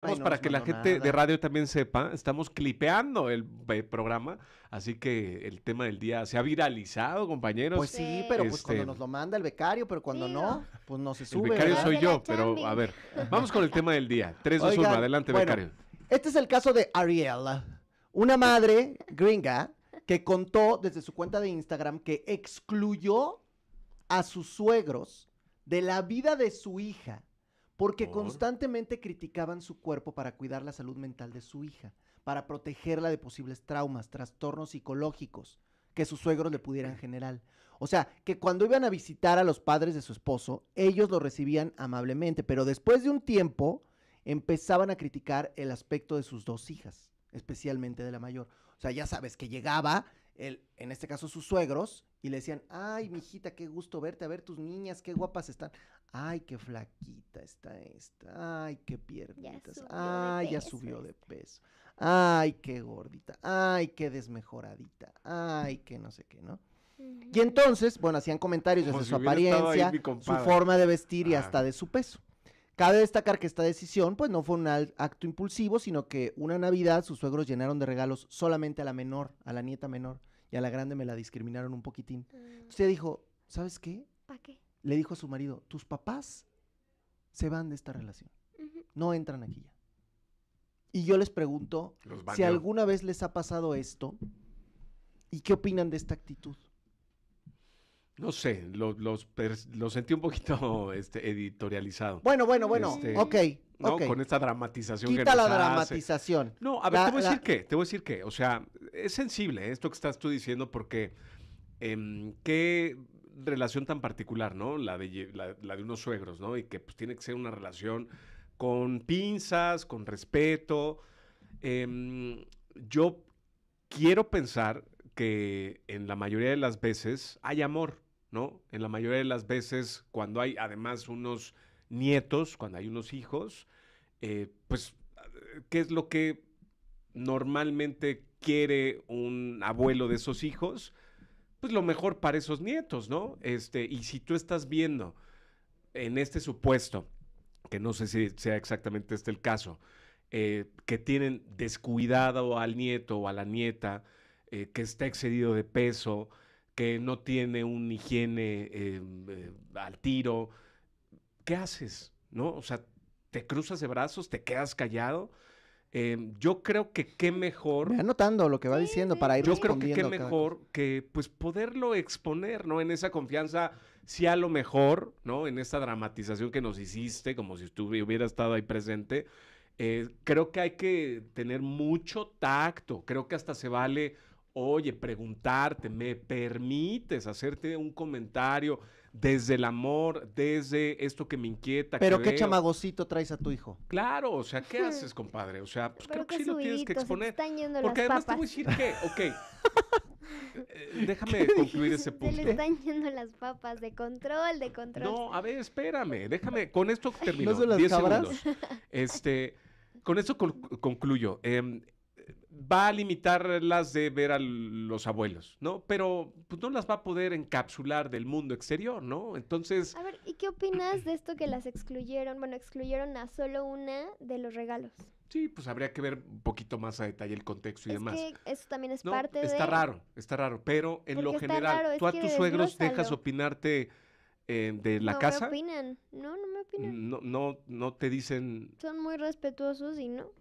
para que la gente de radio también sepa, estamos clipeando el, eh, programa, así que el tema del día se ha viralizado, compañeros. Pues sí, pero pues, cuando este, nos lo manda el becario, pero cuando no, pues no se sube. El becario soy yo, pero a ver, vamos con el tema del día. Tres, 2, 1, adelante, becario. Este es el caso de Ariel, una madre gringa que contó desde su cuenta de Instagram que excluyó a sus suegros de la vida de su hija porque constantemente criticaban su cuerpo para cuidar la salud mental de su hija, para protegerla de posibles traumas, trastornos psicológicos que sus suegros le pudieran generar. O sea, que cuando iban a visitar a los padres de su esposo, ellos lo recibían amablemente, pero después de un tiempo empezaban a criticar el aspecto de sus dos hijas, especialmente de la mayor. O sea, ya sabes que llegaba, el, en este caso sus suegros, y le decían, ay, mijita, qué gusto verte, a ver tus niñas, qué guapas están ay, qué flaquita está esta, ay, qué piernitas, ay, ya subió de peso, ay, qué gordita, ay, qué desmejoradita, ay, qué no sé qué, ¿no? Y entonces, bueno, hacían comentarios desde su apariencia, su forma de vestir y hasta de su peso. Cabe destacar que esta decisión, pues no fue un acto impulsivo, sino que una Navidad sus suegros llenaron de regalos solamente a la menor, a la nieta menor, y a la grande me la discriminaron un poquitín. Mm. Entonces dijo, ¿sabes qué? le dijo a su marido, tus papás se van de esta relación, no entran aquí ya. Y yo les pregunto si alguna vez les ha pasado esto y qué opinan de esta actitud. No sé, los, lo sentí un poquito este, editorializado. Bueno, bueno, bueno, este, ok. Con esta dramatización que nos la dramatización. No, a ver, te voy a decir qué, te voy a decir qué. O sea, es sensible ¿eh? esto que estás tú diciendo porque em, qué relación tan particular, ¿no? La de, la, de unos suegros, ¿no? Y que pues tiene que ser una relación con pinzas, con respeto. Em, yo quiero pensar que en la mayoría de las veces hay amor, ¿no? En la mayoría de las veces cuando hay además unos nietos, cuando hay unos hijos, eh, pues, ¿qué es lo que normalmente quiere un abuelo de esos hijos? pues lo mejor para esos nietos, ¿no? Este, y si tú estás viendo en este supuesto, que no sé si sea exactamente este el caso, eh, que tienen descuidado al nieto o a la nieta, eh, que está excedido de peso, que no tiene un higiene em, eh, al tiro, ¿qué haces? ¿No? O sea, te cruzas de brazos, te quedas callado Em, yo creo que qué mejor. Me anotando lo que va diciendo para ir Yo creo que qué mejor que pues poderlo exponer, ¿no? En esa confianza, si a lo mejor, ¿no? En esa dramatización que nos hiciste, como si tú hubiera estado ahí presente. Eh, creo que hay que tener mucho tacto. Creo que hasta se vale oye, preguntarte, ¿me permites hacerte un comentario desde el amor, desde esto que me inquieta? Pero qué chamagosito chamagocito traes a tu hijo. Claro, o sea, ¿qué haces, compadre? O sea, pues creo que, sí lo tienes que exponer. Están yendo porque además te voy a decir que, ok. Eh, déjame concluir ese punto. Se le están yendo las papas de control, de control. No, a ver, espérame, déjame, con esto termino. ¿No 10 segundos. Este, con esto concluyo. Em, va a limitar las de ver a los abuelos, ¿no? Pero pues, no las va a poder encapsular del mundo exterior, ¿no? Entonces... A ver, ¿y qué opinas de esto que las excluyeron? Bueno, excluyeron a solo una de los regalos. Sí, pues habría que ver un poquito más a detalle el contexto y es demás. Que eso también es parte está de... Está raro, está raro, pero en lo general, tú a tus suegros dejas opinarte... Eh, de la casa. No me opinan, no, no me opinan. No, no, no te dicen. Son muy respetuosos y no.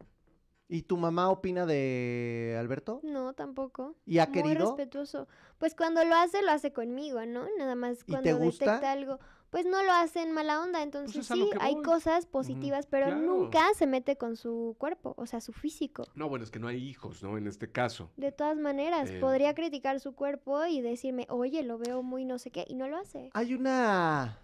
¿Y tu mamá opina de Alberto? No, tampoco. ¿Y ha Muy respetuoso. Pues cuando lo hace, lo hace conmigo, ¿no? Nada más cuando detecta algo. Pues no lo hace en mala onda, pues entonces sí, hay cosas positivas, pero nunca se mete con su cuerpo, o sea, su físico. No, bueno, es que no hay hijos, ¿no? En este caso. De todas maneras, eh, podría criticar su cuerpo y decirme, oye, lo veo muy no sé qué, y no lo hace. Hay una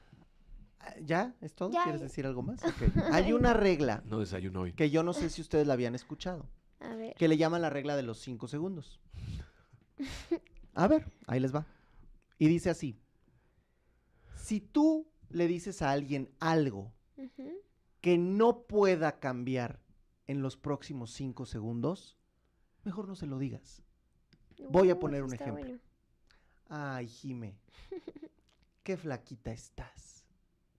¿Ya? ¿Es todo? ¿Quieres decir algo más? Hay una regla. No desayuno hoy. Que yo no sé si ustedes la habían escuchado. A ver. Que le llaman la regla de los cinco segundos. A ver, ahí les va. Y dice así. Si tú le dices a alguien algo que no pueda cambiar en los próximos cinco segundos, mejor no se lo digas. Voy a poner un ejemplo. Ay, Jime, qué flaquita estás.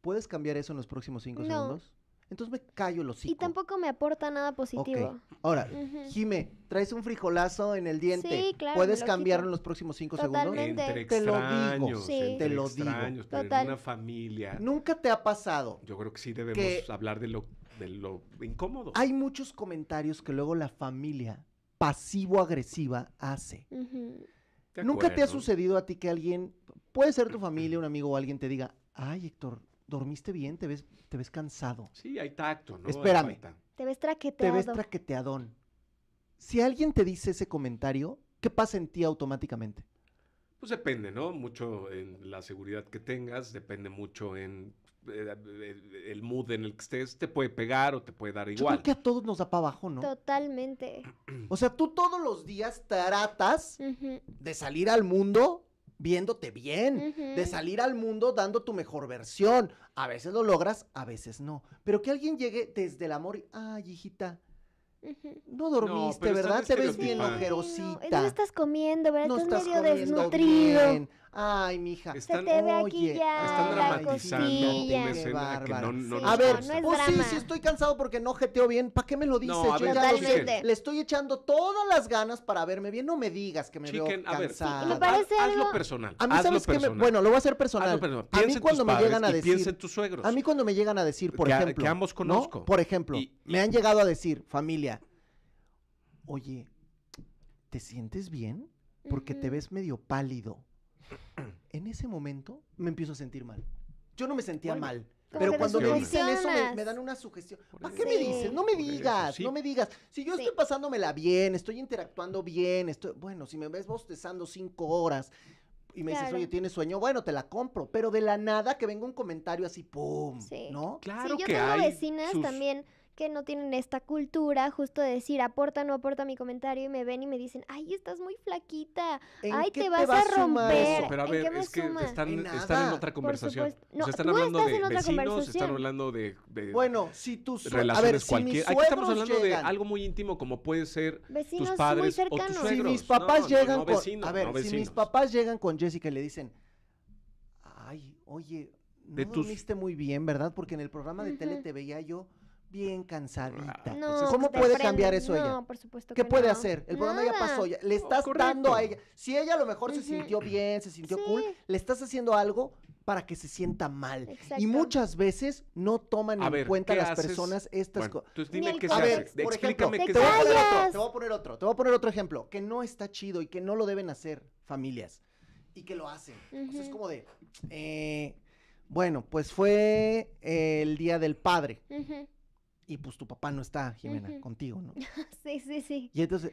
¿Puedes cambiar eso en los próximos cinco segundos? Entonces me callo los cinco. Y tampoco me aporta nada positivo. Ahora, uh traes un frijolazo en el diente. Sí, claro. ¿Puedes cambiarlo en los próximos cinco segundos? Entre te lo digo. Entre te lo digo. Pero Total. en una familia. Nunca te ha pasado. Yo creo que sí debemos hablar de lo, lo incómodo. Hay muchos comentarios que luego la familia pasivo-agresiva hace. Nunca te ha sucedido a ti que alguien, puede ser tu familia, un amigo o alguien, te diga, ay, Héctor, ¿dormiste bien? ¿Te ves, te ves cansado? Sí, hay tacto, ¿no? Espérame. Te ves traqueteado. Te ves traqueteadón. Si alguien te dice ese comentario, ¿qué pasa en ti automáticamente? Pues depende, ¿no? Mucho en la seguridad que tengas, depende mucho en eh, el mood en el que estés, te puede pegar o te puede dar igual. Yo creo que a todos nos da para abajo, ¿no? Totalmente. O sea, tú todos los días tratas de salir al mundo viéndote bien, de salir al mundo dando tu mejor versión. A veces lo logras, a veces no. Pero que alguien llegue desde el amor y, ay, hijita, no dormiste, ¿verdad? Te ves bien ojerosita. No, estás comiendo, ¿verdad? estás, medio desnutrido. Ay, mija. Están, se te ve aquí están dramatizando una escena que no, no, A ver, no oh, sí, sí estoy cansado porque no jeteo bien, ¿para qué me lo dices? Yo ya lo sé. Le estoy echando todas las ganas para verme bien, no me digas que me lo veo a cansado. Hazlo personal. A mí, hazlo ¿sabes personal. Bueno, lo voy a hacer personal. personal. A mí cuando me llegan a decir... Piensa en tus suegros. A mí cuando me llegan a decir, por ejemplo... Que ambos conozco. Por ejemplo, me han llegado a decir, familia, oye, ¿te sientes bien? Porque te ves medio pálido en ese momento me empiezo a sentir mal. Yo no me sentía mal. Pero cuando me dicen eso, me, dan una sugestión. ¿Para qué me dicen? No me digas, no me digas. Si yo estoy pasándomela bien, estoy interactuando bien, estoy, bueno, si me ves bostezando cinco horas y me dices, oye, ¿tienes sueño? Bueno, te la compro. Pero de la nada que venga un comentario así, ¡pum! ¿No? Claro yo tengo vecinas también que no tienen esta cultura justo de decir, aporta, no aporta mi comentario y me ven y me dicen, ay, estás muy flaquita, ay, te, vas, a romper. pero a ver, es que están en, otra conversación. No, o sea, están hablando de vecinos, están hablando de, bueno, si tus relaciones si cualquier. Aquí estamos hablando de algo muy íntimo como puede ser tus padres o tus suegros. Si mis papás llegan a ver, si mis papás llegan con Jessica y le dicen, ay, oye, no de muy bien, ¿verdad? Porque en el programa de tele te veía yo bien cansadita. ¿Cómo puede cambiar eso no, ella? Por supuesto que ¿Qué puede hacer? El problema ya pasó, le estás dando a ella. Si ella a lo mejor se sintió bien, se sintió cool, le estás haciendo algo para que se sienta mal. Y muchas veces no toman en cuenta las personas estas bueno, cosas. dime qué A ver, por explícame qué te, te voy a poner otro, te voy a poner otro ejemplo que no está chido y que no lo deben hacer familias y que lo hacen. es como de eh, bueno, pues fue el día del padre y pues tu papá no está, Jimena, contigo, ¿no? sí, sí, sí. Y entonces,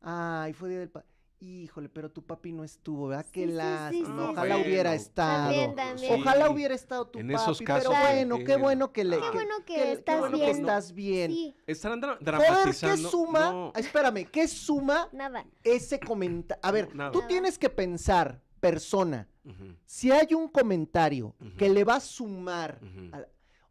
ay, fue día del Papá. Híjole, pero tu papi no estuvo, ¿verdad? Sí, Qué sí, ojalá hubiera estado. Ojalá hubiera estado tu en papi, esos casos, pero pues, bueno, qué eh, bueno que le qué bueno que, estás estás qué bueno bien. Que estás bien. Estarán dramatizando. ¿qué suma? Ah, espérame, ¿qué suma? Nada. Ese comentario. A ver, tú tienes que pensar, persona, si hay un comentario que le va a sumar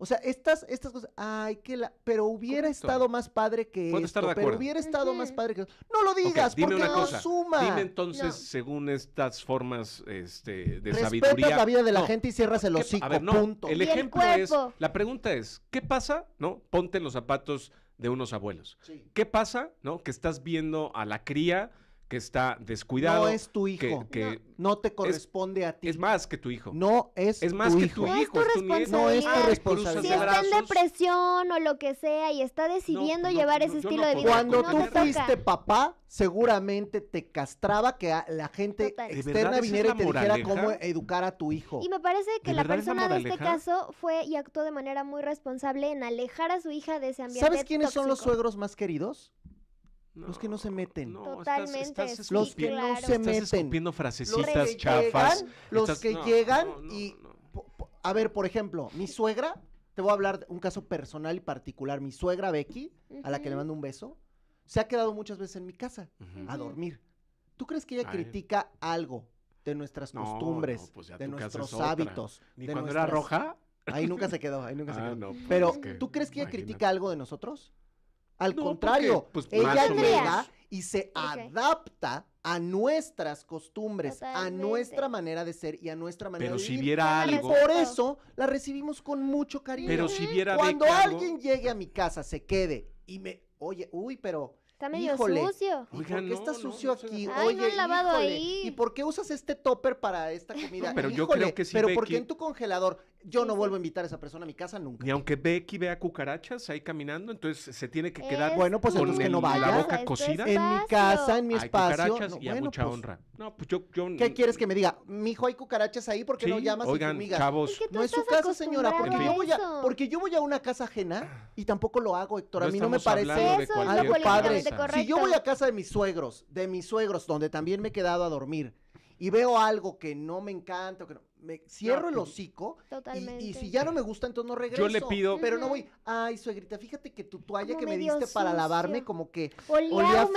o sea, estas, estas cosas, ay, que la, pero hubiera estado más padre que esto, estar pero hubiera estado más padre que No lo digas, porque no suma. Dime entonces, según estas formas este, de Respetas sabiduría. la vida de la gente y cierras el hocico, a ver, El ejemplo es, la pregunta es, ¿qué pasa, no? Ponte los zapatos de unos abuelos. ¿Qué pasa, no? Que estás viendo a la cría que está descuidado. No es tu hijo. Que, no, te corresponde a ti. Es más que tu hijo. No es, es más tu que hijo. tu hijo. No es tu responsabilidad. Si está en depresión o lo que sea y está decidiendo llevar ese estilo de vida. Cuando tú fuiste papá, seguramente te castraba que la gente externa viniera y te dijera cómo educar a tu hijo. Y me parece que la persona de este caso fue y actuó de manera muy responsable en alejar a su hija de ese ambiente. ¿Sabes quiénes son los suegros más queridos? los que no se meten. los que no se meten. Escupiendo frasecitas chafas. los que llegan y. A ver, por ejemplo, mi suegra. Te voy a hablar de un caso personal y particular. Mi suegra Becky, a la que le mando un beso, se ha quedado muchas veces en mi casa a dormir. ¿Tú crees que ella critica algo de nuestras costumbres, pues de nuestros hábitos? de cuando era roja? Ahí nunca se quedó, ahí nunca se ah, quedó. Pues Pero, ¿tú crees que ella critica algo de nosotros? Al contrario, pues, ella llega y se adapta a nuestras costumbres, a nuestra manera de ser y a nuestra manera de Pero si viera y algo. por eso la recibimos con mucho cariño. Pero si viera Cuando alguien llegue a mi casa, se quede y me, oye, uy, pero Está medio sucio. por qué está sucio aquí? Ay, Oye, lavado ahí. ¿y por qué usas este topper para esta comida? pero yo creo que sí. Pero ¿por qué en tu congelador? Yo no vuelvo a invitar a esa persona a mi casa nunca. Y aunque Becky vea cucarachas ahí caminando, entonces se tiene que quedar bueno, pues con que no vaya. la boca cocida. En mi casa, en mi espacio. Cucarachas y mucha pues, honra. No, pues yo, ¿Qué quieres que me diga? mi hijo hay cucarachas ahí, porque no llamas oigan, chavos. no es su casa, señora, porque, yo voy a, una casa ajena y tampoco lo hago, Héctor. A mí no me parece algo padre. Si yo voy a casa de mis suegros, de mis suegros, donde también me he quedado a dormir, y veo algo que no me encanta, que no, cierro el pues, hocico. Y, si ya no me gusta, entonces no regreso. Yo le pido. Pero no voy, ay, suegrita, fíjate que tu toalla que me diste para lavarme como que olía,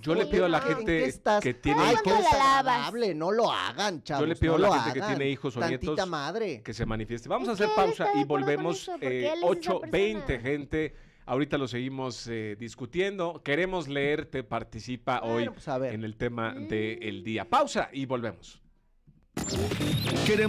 Yo le pido a la gente que tiene hijos. no lo hagan, chavos. Yo le pido a la gente que tiene hijos o nietos que se manifieste. Vamos a hacer pausa y volvemos eh, 8.20, gente. Ahorita lo seguimos eh, discutiendo. Queremos leerte, participa hoy pues, en el tema mm. del día. Pausa y volvemos. Queremos